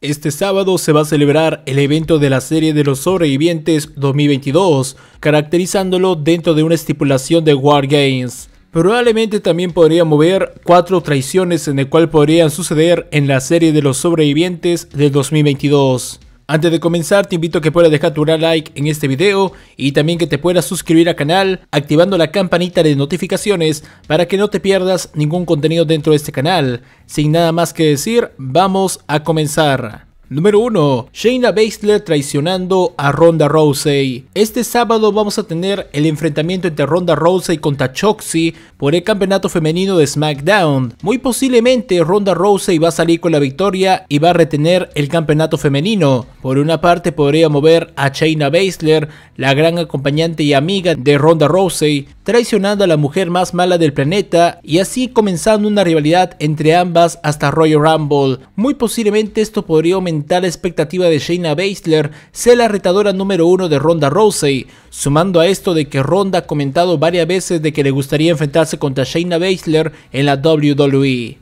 Este sábado se va a celebrar el evento de la serie de los sobrevivientes 2022, caracterizándolo dentro de una estipulación de War Games. Probablemente también podría mover cuatro traiciones en el cual podrían suceder en la serie de los sobrevivientes del 2022. Antes de comenzar te invito a que puedas dejar tu gran like en este video y también que te puedas suscribir al canal activando la campanita de notificaciones para que no te pierdas ningún contenido dentro de este canal. Sin nada más que decir, vamos a comenzar. Número 1. Shayna Baszler traicionando a Ronda Rousey. Este sábado vamos a tener el enfrentamiento entre Ronda Rousey contra choxi por el campeonato femenino de SmackDown. Muy posiblemente Ronda Rousey va a salir con la victoria y va a retener el campeonato femenino. Por una parte podría mover a Shayna Baszler, la gran acompañante y amiga de Ronda Rousey, traicionando a la mujer más mala del planeta y así comenzando una rivalidad entre ambas hasta Royal Rumble. Muy posiblemente esto podría aumentar la expectativa de Shayna Baszler ser la retadora número uno de Ronda Rousey, sumando a esto de que Ronda ha comentado varias veces de que le gustaría enfrentarse contra Shayna Baszler en la WWE.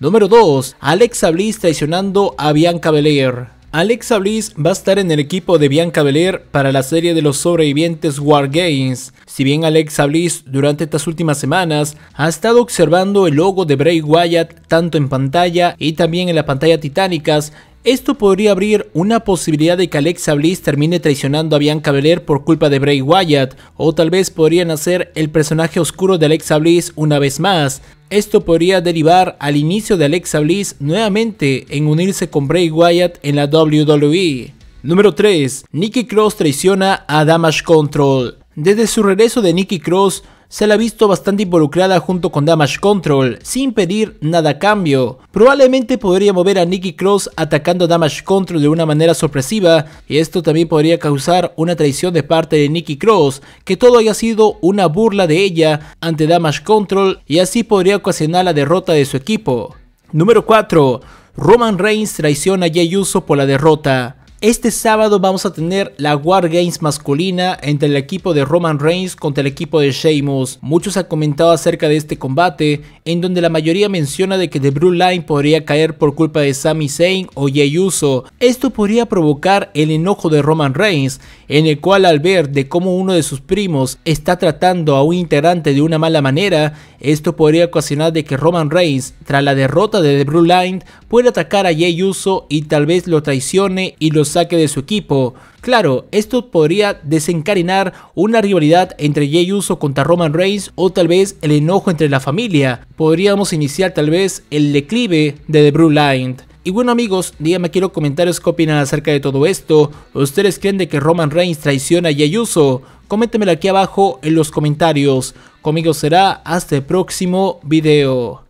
Número 2. Alexa Bliss traicionando a Bianca Belair. Alexa Bliss va a estar en el equipo de Bianca Belair para la serie de los sobrevivientes War Games. Si bien Alexa Bliss durante estas últimas semanas ha estado observando el logo de Bray Wyatt tanto en pantalla y también en la pantalla titánicas, esto podría abrir una posibilidad de que Alexa Bliss termine traicionando a Bianca Belair por culpa de Bray Wyatt, o tal vez podrían hacer el personaje oscuro de Alexa Bliss una vez más. Esto podría derivar al inicio de Alexa Bliss nuevamente en unirse con Bray Wyatt en la WWE. Número 3. Nikki Cross traiciona a Damage Control. Desde su regreso de Nikki Cross, se la ha visto bastante involucrada junto con Damage Control, sin pedir nada a cambio. Probablemente podría mover a Nicky Cross atacando a Damage Control de una manera sorpresiva, y esto también podría causar una traición de parte de Nicky Cross, que todo haya sido una burla de ella ante Damage Control, y así podría ocasionar la derrota de su equipo. Número 4. Roman Reigns traiciona a Jey Uso por la derrota. Este sábado vamos a tener la War Games masculina entre el equipo de Roman Reigns contra el equipo de Sheamus. Muchos han comentado acerca de este combate, en donde la mayoría menciona de que The Blue Line podría caer por culpa de Sami Zayn o Jey Uso. Esto podría provocar el enojo de Roman Reigns, en el cual al ver de cómo uno de sus primos está tratando a un integrante de una mala manera, esto podría ocasionar de que Roman Reigns, tras la derrota de The Blue Line, pueda atacar a Jey Uso y tal vez lo traicione y lo saque de su equipo. Claro, esto podría desencadenar una rivalidad entre Jey Uso contra Roman Reigns o tal vez el enojo entre la familia. Podríamos iniciar tal vez el declive de The Blue Line. Y bueno amigos, díganme quiero en comentarios qué opinan acerca de todo esto. ¿Ustedes creen de que Roman Reigns traiciona a Uso? Coméntemelo aquí abajo en los comentarios. Conmigo será hasta el próximo video.